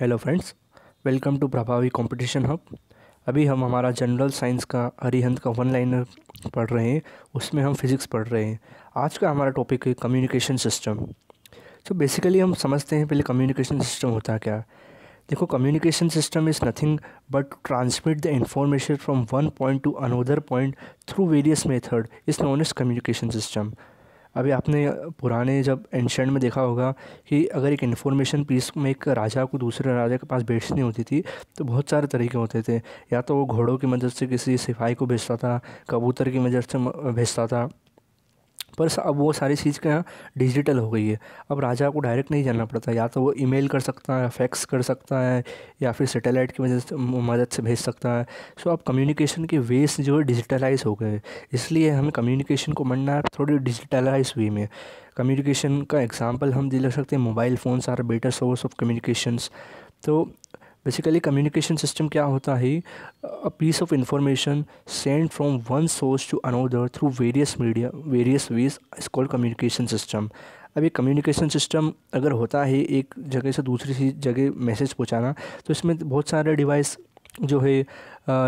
Hello friends welcome to Prabhavi competition hub अभी हम हमारा जनरल साइंस का हरिहंत का वन लाइनर पढ़ रहे हैं उसमें हम फिज़िक्स पढ़ रहे हैं आज का हमारा टॉपिक है कम्युनिकेशन सिस्टम तो बेसिकली हम समझते हैं पहले कम्युनिकेशन सिस्टम होता क्या देखो communication system is nothing but transmit the information from one point to another point through various method is known as communication system अभी आपने पुराने जब एंशेंट में देखा होगा कि अगर एक इन्फॉर्मेशन पीस में एक राजा को दूसरे राजा के पास बेचनी होती थी तो बहुत सारे तरीके होते थे या तो वो घोड़ों की मदद से किसी सिपाही को भेजता था कबूतर की मदद से भेजता था पर अब वो सारी चीज़ क्या डिजिटल हो गई है अब राजा को डायरेक्ट नहीं जाना पड़ता या तो वो ईमेल कर सकता है फैक्स कर सकता है या फिर सैटेलाइट की मदद से मदद से भेज सकता है सो अब कम्युनिकेशन के वेज जो है डिजिटलाइज हो गए इसलिए हमें कम्युनिकेशन को मनना है थोड़ी डिजिटलाइज वे में कम्युनिकेशन का एग्ज़ाम्पल हम दे सकते हैं mobile phones are better source of communications तो बेसिकली कम्युनिकेशन सिस्टम क्या होता है a piece of information send from one source to another through various media various ways is called communication system अब ये कम्युनिकेशन सिस्टम अगर होता है एक जगह से दूसरी जगह मैसेज पहुंचाना तो इसमें बहुत सारे डिवाइस जो है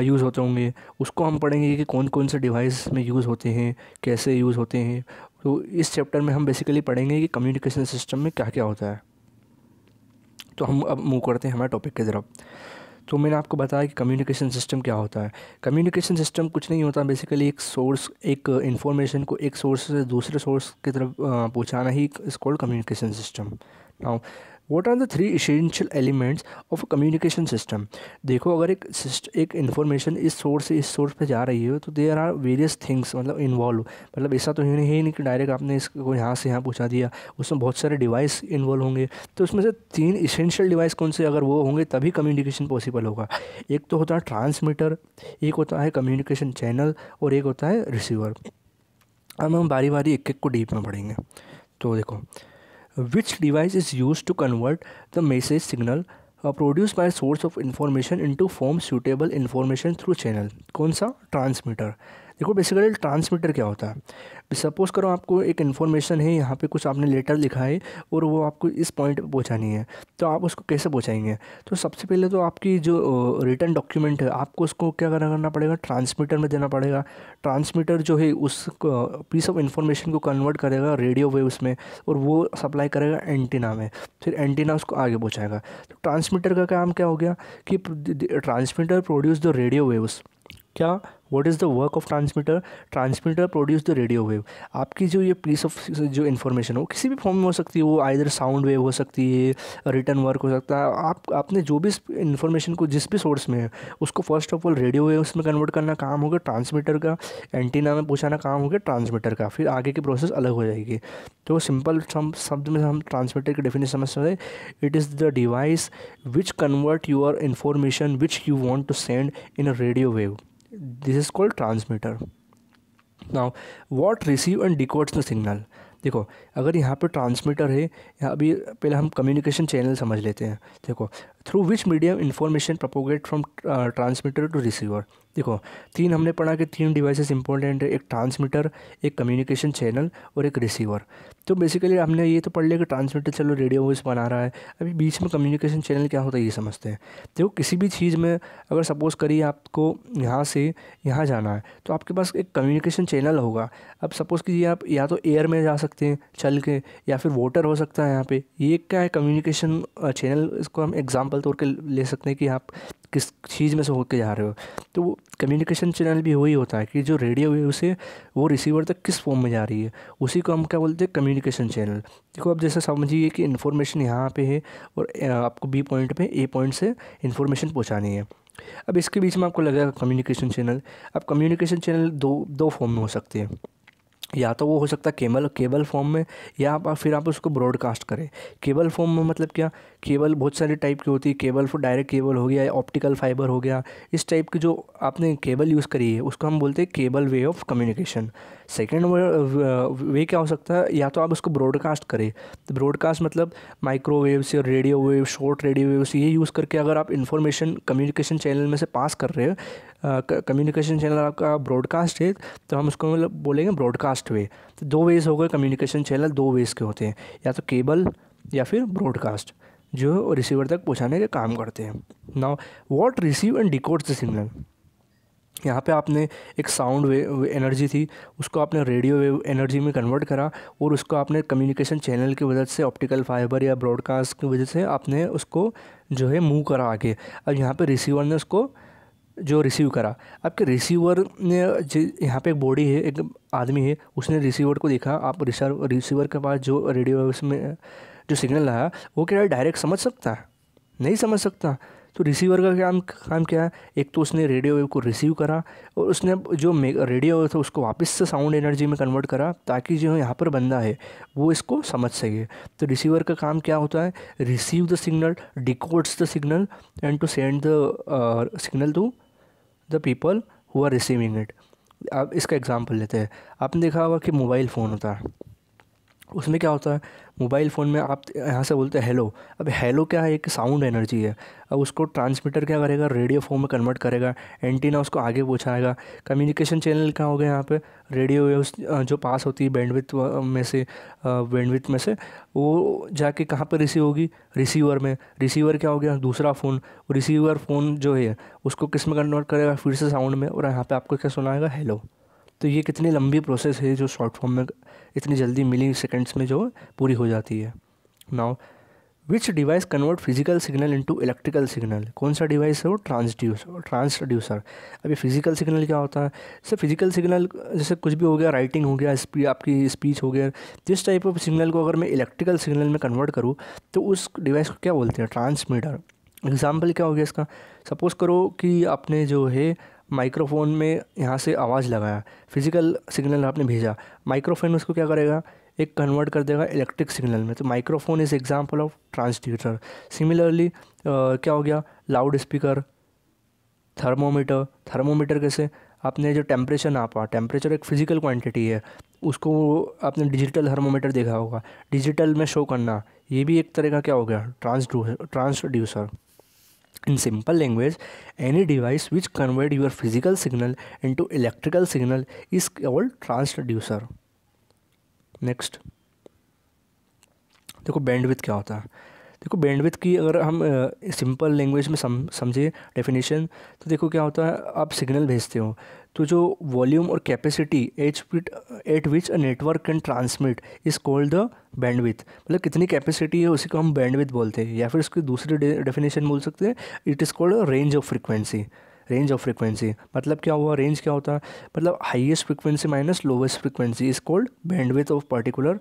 यूज़ होते होंगे उसको हम पढ़ेंगे कि कौन कौन से डिवाइस में यूज़ होते हैं कैसे यूज़ होते हैं तो इस चैप्टर में हम बेसिकली पढ़ेंगे कि कम्युनिकेशन सिस्टम में क्या क्या होता है तो हम अब मूव करते हैं हमारे टॉपिक की तरफ तो मैंने आपको बताया कि कम्युनिकेशन सिस्टम क्या होता है कम्युनिकेशन सिस्टम कुछ नहीं होता बेसिकली एक सोर्स एक इन्फॉर्मेशन को एक सोर्स से दूसरे सोर्स की तरफ पहुँचाना ही is called communication system now what are the three essential elements of a communication system देखो अगर एक एक इन्फॉर्मेशन इस सोर्स से इस सोर्स पे जा रही हो तो देर आर वेरियस थिंग्स मतलब इन्वॉल्व मतलब ऐसा तो ही नहीं कि डायरेक्ट आपने इसको यहाँ से यहाँ पहुँचा दिया उसमें बहुत सारे डिवाइस इन्वॉल्व होंगे तो उसमें से तीन इसेंशियल डिवाइस कौन से अगर वो होंगे तभी कम्युनिकेशन पॉसिबल होगा एक तो होता है ट्रांसमीटर एक होता है कम्युनिकेशन चैनल और एक होता है रिसीवर अब हम बारी बारी एक एक को डीप में पढ़ेंगे तो देखो which device is used to convert the message signal uh, produced by source of information into form suitable information through channel कौन transmitter देखो बेसिकली ट्रांसमीटर क्या होता है सपोज़ करो आपको एक इन्फॉर्मेशन है यहाँ पे कुछ आपने लेटर लिखा है और वो आपको इस पॉइंट पर पहुँचानी है तो आप उसको कैसे पहुँचाएंगे तो सबसे पहले तो आपकी जो रिटर्न डॉक्यूमेंट है आपको उसको क्या करना पड़ेगा ट्रांसमीटर में देना पड़ेगा ट्रांसमीटर जो है उस पीस ऑफ इन्फॉर्मेशन को कन्वर्ट करेगा रेडियो वेव्स में और वो सप्लाई करेगा एंटीना में फिर एंटीना उसको आगे पहुँचाएगा तो ट्रांसमीटर का काम क्या हो गया कि transmitter produce the radio waves क्या what is the work of transmitter transmitter produce the radio wave आपकी जो ये पीस ऑफ जो इन्फॉर्मेशन हो किसी भी फॉर्म में हो सकती है वो आइधर साउंड वेव हो सकती है रिटर्न वर्क हो सकता है आप आपने जो भी इन्फॉर्मेशन को जिस भी सोर्स में है उसको first of all radio wave में कन्वर्ट करना काम होगा ट्रांसमीटर का एंटीना में पहुँचाना काम होगा ट्रांसमीटर का फिर आगे की प्रोसेस अलग हो जाएगी तो सिंपल शब्द में हम ट्रांसमीटर की डेफिनेशन समझ सकते it is the device which convert your information which you want to send in a radio wave this this is called transmitter now what receive and decodes the signal देखो अगर यहाँ पे transmitter है यहाँ अभी पहले हम कम्युनिकेशन चैनल समझ लेते हैं देखो through which medium information propagate from transmitter to receiver देखो तीन हमने पढ़ा कि तीन डिवाइसेस इंपॉर्टेंट है एक ट्रांसमीटर एक कम्युनिकेशन चैनल और एक रिसीवर तो बेसिकली हमने ये तो पढ़ लिया कि ट्रांसमीटर चलो रेडियो वॉइस बना रहा है अभी बीच में कम्युनिकेशन चैनल क्या होता है ये समझते हैं देखो किसी भी चीज़ में अगर सपोज़ करिए आपको यहाँ से यहाँ जाना है तो आपके पास एक कम्युनिकेशन चैनल होगा अब सपोज़ कीजिए आप या तो एयर में जा सकते हैं चल के या फिर वोटर हो सकता है यहाँ पर ये क्या है कम्युनिकेशन चैनल uh, इसको हम एग्जाम्पल एग्जाम्पल तोड़ के ले सकते हैं कि आप किस चीज़ में से होकर जा रहे हो तो वो कम्युनिकेशन चैनल भी वही होता है कि जो रेडियो वेव से वो रिसीवर तक किस फॉर्म में जा रही है उसी को हम क्या बोलते हैं कम्युनिकेशन चैनल देखो आप जैसे समझिए कि इन्फॉर्मेशन यहाँ पे है और आपको बी पॉइंट पे ए पॉइंट से इन्फॉर्मेशन पहुँचानी है अब इसके बीच में आपको लगेगा कम्युनिकेशन चैनल अब कम्युनिकेशन चैनल दो दो फॉर्म में हो सकते हैं या तो वो हो सकता है केबल केबल फॉर्म में या आप फिर आप उसको ब्रॉडकास्ट करें केबल फॉर्म में मतलब क्या केबल बहुत सारी टाइप की होती है केबल फॉर डायरेक्ट केबल हो गया ऑप्टिकल फाइबर हो गया इस टाइप की जो आपने केबल यूज़ करी है उसको हम बोलते हैं cable way of communication second way क्या हो सकता है या तो आप उसको ब्रॉडकास्ट करें तो ब्रॉडकास्ट मतलब माइक्रोवेव से radio wave short radio wave ये यूज़ करके अगर आप इन्फॉर्मेशन कम्युनिकेशन चैनल में से पास कर रहे हो कम्युनिकेशन चैनल आपका ब्रॉडकास्ट है तो हम उसको मतलब बोलेंगे ब्रॉडकास्ट वे तो दो वेज़ हो गए कम्युनिकेशन चैनल दो वेज़ के होते हैं या तो केबल या फिर ब्रॉडकास्ट जो रिसीवर तक पहुँचाने के काम करते हैं now what receive and decode the signal यहाँ पे आपने एक साउंड वे एनर्जी थी उसको आपने रेडियो वेव एनर्जी में कन्वर्ट करा और उसको आपने कम्युनिकेशन चैनल की वजह से ऑप्टिकल फाइबर या ब्रॉडकास्ट की वजह से आपने उसको जो है मूव करा आगे अब यहाँ पे रिसीवर ने उसको जो रिसीव करा आपके रिसीवर ने यहाँ पे एक बॉडी है एक आदमी है उसने रिसीवर को देखा आप रिसीवर के पास जो रेडियो में जो सिग्नल आया वो क्या डायरेक्ट समझ सकता है नहीं समझ सकता तो रिसीवर का काम काम क्या है एक तो उसने रेडियो वेव को रिसीव करा और उसने जो रेडियो वेव था उसको वापस से साउंड एनर्जी में कन्वर्ट करा ताकि जो यहाँ पर बंदा है वो इसको समझ सके तो रिसीवर का काम क्या होता है receive the signal decodes the signal and to send the signal to the people who are receiving it अब इसका एग्ज़ाम्पल लेते हैं आपने देखा होगा कि मोबाइल फ़ोन होता है उसमें क्या होता है मोबाइल फ़ोन में आप यहाँ से बोलते हैं हेलो अब हेलो क्या है एक साउंड एनर्जी है अब उसको ट्रांसमीटर क्या करेगा रेडियो फॉर्म में कन्वर्ट करेगा एंटीना उसको आगे पहुँचाएगा कम्युनिकेशन चैनल क्या हो गया यहाँ पे रेडियो वेव्स जो पास होती है बैंडविथ में से बैंडविथ में से वो जाके कहाँ पर रिसीव होगी रिसीवर में रिसीवर क्या हो गया दूसरा फ़ोन रिसीवर फ़ोन जो है उसको किस में कन्वर्ट करेगा फिर से साउंड में और यहाँ पर आपको क्या सुनाएगा हेलो तो ये कितनी लंबी प्रोसेस है जो शॉर्ट फॉर्म में इतनी जल्दी मिली सेकेंड्स में जो पूरी हो जाती है now which device convert physical signal into electrical signal कौन सा डिवाइस है वो ट्रांसड्यूसर ट्रांसड्यूसर अभी फिजिकल सिग्नल क्या होता है जैसे फिजिकल सिग्नल जैसे कुछ भी हो गया राइटिंग हो गया आपकी स्पीच हो गया जिस टाइप ऑफ सिग्नल को अगर मैं इलेक्ट्रिकल सिग्नल में कन्वर्ट करूँ तो उस डिवाइस को क्या बोलते हैं ट्रांसमीटर एग्जाम्पल क्या हो गया इसका सपोज़ करो कि आपने जो है माइक्रोफोन में यहाँ से आवाज़ लगाया फिजिकल सिग्नल आपने भेजा माइक्रोफोन उसको क्या करेगा एक कन्वर्ट कर देगा इलेक्ट्रिक सिग्नल में तो microphone is example of transducer similarly क्या हो गया लाउड स्पीकर थर्मोमीटर थर्मोमीटर कैसे आपने जो टेम्परेचर नापा टेम्परेचर एक फिज़िकल क्वांटिटी है उसको आपने डिजिटल थर्मोमीटर देखा होगा डिजिटल में शो करना ये भी एक तरह का क्या हो गया transducer transducer in simple language any device which convert your physical signal into electrical signal is called transducer next देखो बैंडविथ क्या होता है देखो बैंडविथ की अगर हम सिंपल लैंग्वेज में सम समझे डेफिनेशन तो देखो क्या होता है आप सिग्नल भेजते हो तो जो वॉल्यूम और capacity each with at which a network can transmit is called the bandwidth मतलब कितनी कैपेसिटी है उसी को हम बैंडविथ बोलते हैं या फिर उसकी दूसरी डेफिनेशन बोल सकते हैं it is called range of frequency range of frequency मतलब क्या हुआ रेंज क्या होता है मतलब highest frequency minus lowest frequency is called bandwidth of particular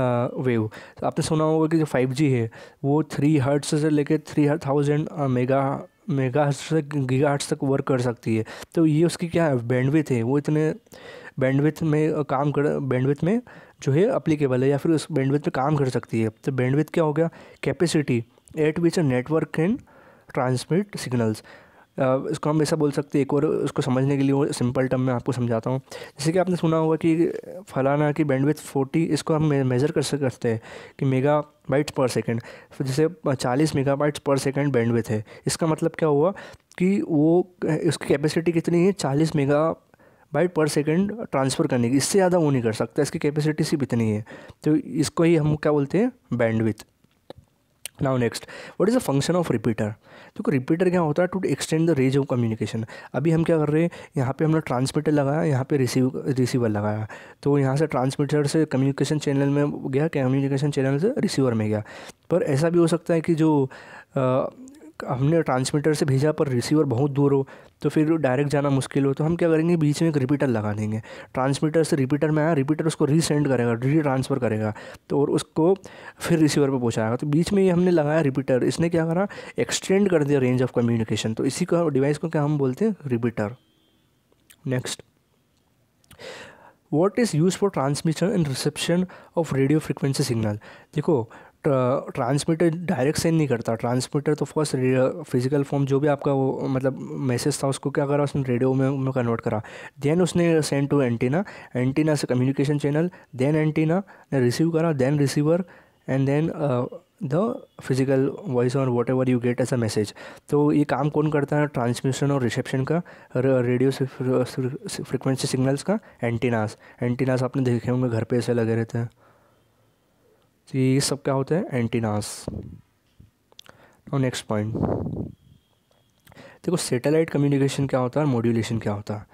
wave तो आपने सुना होगा कि जो फाइव जी है वो थ्री हर्ट्स से लेकर थ्री थाउजेंड मेगा मेगा से गीगा हर्ट्स तक वर्क कर सकती है तो ये उसकी क्या है बैंडविथ है वो इतने बैंडविथ में काम कर बैंडविथ में जो है अप्लीकेबल है या फिर उस बैंडविथ में काम कर सकती है तो बैंडविथ क्या हो गया capacity at which a network can transmit signals इसको हम ऐसा बोल सकते हैं एक और उसको समझने के लिए और सिंपल टर्म में आपको समझाता हूँ जैसे कि आपने सुना होगा कि फलाना की बैंडविथ फोर्टी इसको हम मेज़र कर सकते हैं कि मेगा बाइट्स पर सेकेंड जैसे चालीस megabytes per second bandwidth है इसका मतलब क्या हुआ कि वो उसकी कैपेसिटी कितनी है चालीस megabyte per second transfer करने की इससे ज़्यादा वो नहीं कर सकता इसकी कैपेसिटी सिर्फ इतनी है तो इसको ही हम क्या बोलते हैं bandwidth now next what is the function of repeater देखो रिपीटर क्या होता है to extend the range of communication अभी हम क्या कर रहे हैं यहाँ पे हमने ट्रांसमीटर लगाया यहाँ पे रिसीव रिसीवर लगाया तो यहाँ से ट्रांसमीटर से कम्युनिकेशन चैनल में गया कम्युनिकेशन चैनल से रिसीवर में गया पर ऐसा भी हो सकता है कि जो हमने ट्रांसमीटर से भेजा पर रिसीवर बहुत दूर हो तो फिर डायरेक्ट जाना मुश्किल हो तो हम क्या करेंगे बीच में एक रिपीटर लगा देंगे ट्रांसमीटर से रिपीटर में आया रिपीटर उसको रीसेंड करेगा री ट्रांसफ़र करेगा तो और उसको फिर रिसीवर पर पहुँचाएगा तो बीच में ये हमने लगाया रिपीटर इसने क्या करा एक्सटेंड कर दिया रेंज ऑफ कम्युनिकेशन तो इसी को डिवाइस को क्या हम बोलते हैं repeater next what is use for transmission and reception of radio frequency signal देखो ट्रांसमीटर डायरेक्ट सेंड नहीं करता ट्रांसमीटर तो फर्स्ट फिजिकल फॉर्म जो भी आपका वो मतलब मैसेज था उसको क्या करा उसने रेडियो में, में कन्वर्ट करा देन उसने सेंड टू एंटीना एंटीना से कम्युनिकेशन चैनल देन एंटीना ने रिसीव करा then receiver and then the physical voice और whatever you get as a message तो ये काम कौन करता है ट्रांसमिशन और रिसेप्शन का रेडियो फ्रिक्वेंसी सिग्नल्स का एंटीनास एंटीनास आपने देखे होंगे घर पे ऐसे लगे रहते हैं तो ये सब क्या होता है एंटीनास और नेक्स्ट पॉइंट देखो सैटेलाइट कम्युनिकेशन क्या होता है और मॉड्यूलेशन क्या होता है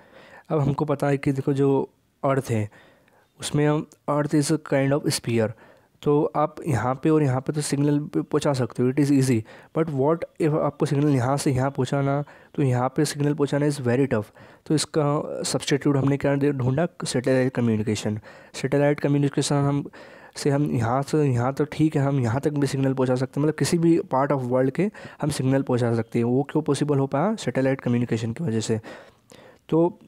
अब हमको पता है कि देखो जो अर्थ है उसमें हम earth is a kind of sphere तो आप यहाँ पे और यहाँ पे तो सिग्नल पहुँचा सकते हो it is easy but what if आपको सिग्नल यहाँ से यहाँ पहुँचाना तो यहाँ पे सिग्नल पहुँचाना इज़ वेरी टफ तो इसका सब्सटीट्यूट हमने क्या ढूंढा सैटेलाइट कम्युनिकेशन सैटेलाइट कम्युनिकेशन हम से हम यहाँ से यहाँ तो ठीक है हम यहाँ तक भी सिग्नल पहुँचा सकते हैं मतलब किसी भी पार्ट ऑफ वर्ल्ड के हम सिग्नल पहुँचा सकते हैं वो क्यों पॉसिबल हो पाया सैटेलाइट कम्युनिकेशन की वजह से तो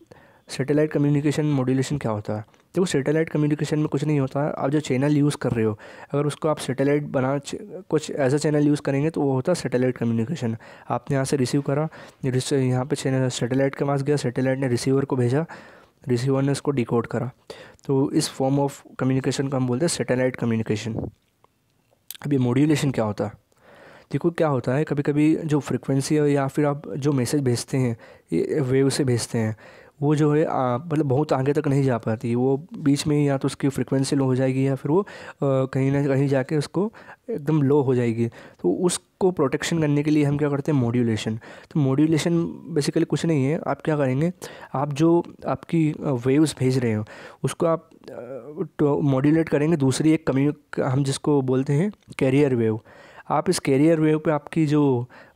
सेटेलाइट कम्युनिकेशन मॉड्यूलेशन क्या होता है देखो सेटेलाइट कम्युनिकेशन में कुछ नहीं होता आप जो चैनल यूज़ कर रहे हो अगर उसको आप सेटेलाइट बना कुछ ऐसा चैनल यूज़ करेंगे तो वो होता है सेटेलाइट कम्युनिकेशन आपने यहाँ से रिसीव करा यहाँ पे चैनल सेटेलाइट के पास गया सैटेलाइट ने रिसीवर को भेजा रिसीवर ने उसको डिकोड करा तो इस फॉर्म ऑफ कम्युनिकेशन को हम बोलते हैं सेटेलाइट कम्युनिकेशन अब ये मॉड्यूलेशन क्या होता है देखो क्या होता है कभी कभी जो फ्रिक्वेंसी या फिर आप जो मैसेज भेजते हैं ये वेव से भेजते हैं वो जो है मतलब बहुत आगे तक नहीं जा पाती वो बीच में या तो उसकी फ्रिक्वेंसी लो हो जाएगी या फिर वो कहीं ना कहीं जाके उसको एकदम लो हो जाएगी तो उसको प्रोटेक्शन करने के लिए हम क्या करते हैं मॉड्यूलेशन तो मॉड्यूलेशन बेसिकली कुछ नहीं है आप क्या करेंगे आप जो आपकी वेव्स भेज रहे हो उसको आप मॉड्यूलेट तो करेंगे दूसरी एक कम्यू हम जिसको बोलते हैं कैरियर वेव आप इस कैरियर वेव पे आपकी जो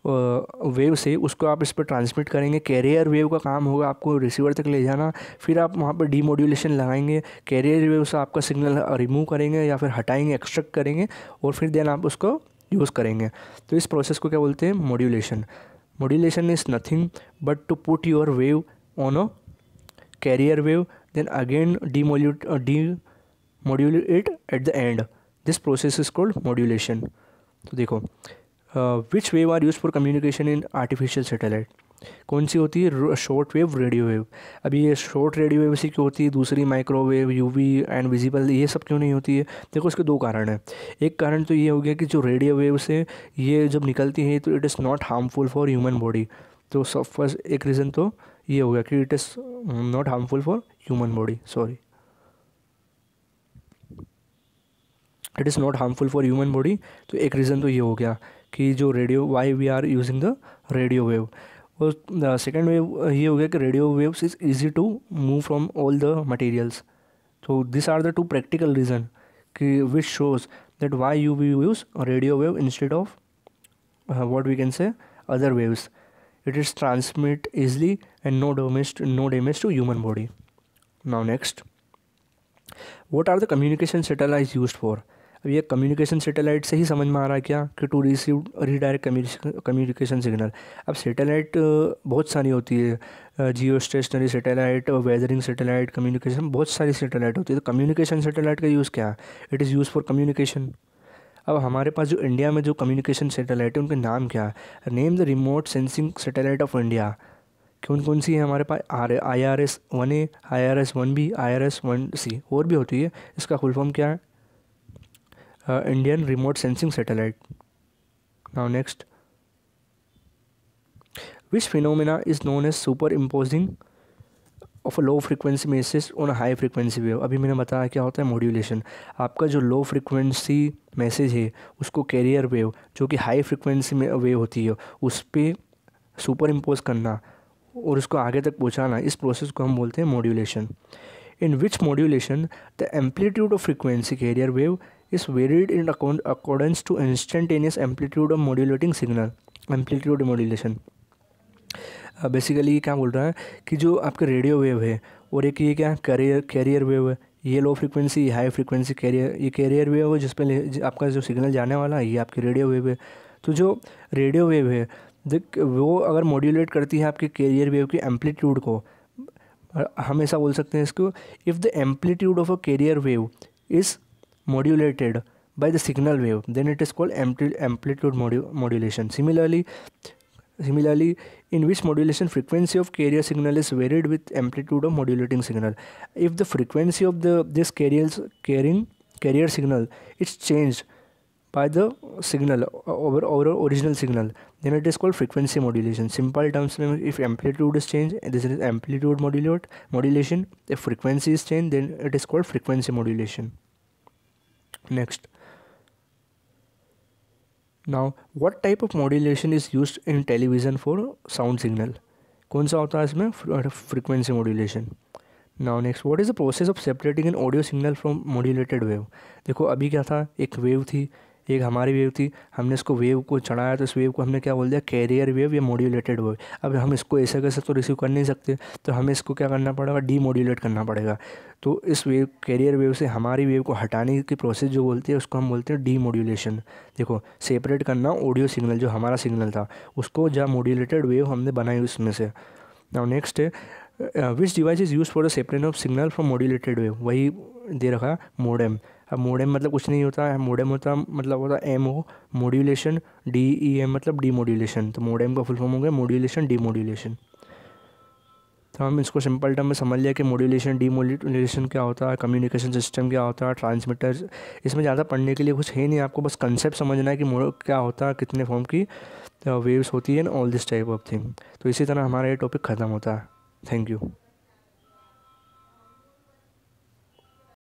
वेव से उसको आप इस पर ट्रांसमिट करेंगे कैरियर वेव का काम होगा आपको रिसीवर तक ले जाना फिर आप वहाँ पर डीमोड्यूलेशन लगाएंगे कैरियर वेव से आपका सिग्नल रिमूव करेंगे या फिर हटाएंगे एक्सट्रैक्ट करेंगे और फिर देन आप उसको यूज़ करेंगे तो इस प्रोसेस को क्या बोलते हैं modulation modulation is nothing but to put your wave on a carrier wave then again demodulate demodulate at the end this process is called modulation तो देखो which wave are use for communication in artificial satellite कौन सी होती है short wave radio wave अभी ये short radio wave इसी क्यों होती है दूसरी माइक्रोवेव यूवी एंड विजिबल ये सब क्यों नहीं होती है देखो इसके दो कारण हैं एक कारण तो ये हो गया कि जो रेडियो वेव से ये जब निकलती है तो it is not harmful for human body तो सब फर्स्ट एक रीज़न तो ये हो गया कि it is not harmful for human body sorry it is not harmful for human body तो एक रीज़न तो ये हो गया कि जो radio why we are using the radio wave और सेकेंड वेव ये हो गया कि radio waves is easy to move from all the materials तो this are the two practical reason कि which shows that why you we use radio wave instead of what we can say other waves it is transmit easily and no damage to, no damage to human body now next what are the communication satellites used for अब ये communication satellite से ही समझ में आ रहा है क्या कि to receive redirect communication signal अब सेटेलाइट बहुत सारी होती है geostationary satellite weathering satellite communication बहुत सारी सेटेलाइट होती है तो कम्युनिकेशन सैटेलाइट का यूज़ क्या है it is use for communication अब हमारे पास जो इंडिया में जो कम्युनिकेशन सेटेलाइट है उनके नाम क्या है name the remote sensing satellite of India कौन कौन सी है हमारे पास are I R S one A I R S one B I R S one C और भी होती है इसका फुल फॉर्म क्या है uh, Indian remote sensing satellite. Now next, which phenomena is known as superimposing of low frequency message on high frequency wave अभी मैंने बताया क्या होता है मॉड्यूलेशन आपका जो लो फ्रिक्वेंसी मैसेज है उसको कैरियर वेव जो कि हाई फ्रिक्वेंसी में वेव होती है उस पर सुपर इम्पोज करना और उसको आगे तक पहुंचाना इस प्रोसेस को हम बोलते हैं modulation in which modulation the amplitude of frequency carrier wave is varied in accordance to instantaneous amplitude of modulating signal amplitude modulation basically क्या बोल रहा है कि जो आपके रेडियो वेव है और एक ये क्या कैरियर कैरियर वेव है ये low frequency high frequency carrier ये कैरियर वेव है जिस पर आपका जो सिग्नल जाने वाला है ये आपकी रेडियो वेव है तो जो रेडियो वेव है वो अगर मॉड्यूलेट करती है आपके कैरियर वेव के एम्पलीट्यूड को हम ऐसा बोल सकते हैं इसको if the amplitude of a carrier wave is modulated by the signal wave then it is called amplitude modu modulation similarly similarly in which modulation frequency of carrier signal is varied with amplitude of modulating signal if the frequency of the this carrier's carrying carrier signal is changed by the signal over over original signal then it is called frequency modulation simple terms if amplitude is changed this is amplitude modulate modulation if frequency is changed then it is called frequency modulation next now what type of modulation is used in television for sound signal कौन सा होता है इसमें frequency modulation now next what is the process of separating an audio signal from modulated wave देखो अभी क्या था एक वेव थी एक हमारी वेव थी हमने इसको वेव को चढ़ाया तो इस वेव को हमने क्या बोल दिया कैरियर वेव या मॉड्यूलेटेड वेव अब हम इसको ऐसे कैसे तो रिसीव कर नहीं सकते तो हमें इसको क्या करना पड़ेगा डी मॉड्यूलेट करना पड़ेगा तो इस वेव कैरियर वेव से हमारी वेव को हटाने की प्रोसेस जो बोलती है उसको हम बोलते हैं डी मॉड्यूलेशन देखो सेपरेट करना ऑडियो सिग्नल जो हमारा सिग्नल था उसको जहाँ मॉड्यूलेटेड वेव हमने बनाई उसमें से now next which device is use for the separate of signal from modulated wave वही दे रखा मोडेम मोडेम मतलब कुछ नहीं होता है मोडेम होता मतलब होता है M O modulation D E M मतलब डी मोड्यूलेशन तो मोडेम का फुल फॉर्म हो गया मोड्यूलेशन डी मोड्यूलेशन तो हम इसको सिंपल टर्म में समझ लिया कि मोड्यूलेशन डी मोड्यूलेशन क्या होता है कम्युनिकेशन सिस्टम क्या होता है ट्रांसमीटर इसमें ज़्यादा पढ़ने के लिए कुछ है नहीं आपको बस कंसेप्ट समझना है कि क्या होता है कितने फॉर्म की वेव्स uh, होती है and all this type of thing तो इसी तरह हमारा ये टॉपिक ख़त्म होता है थैंक यू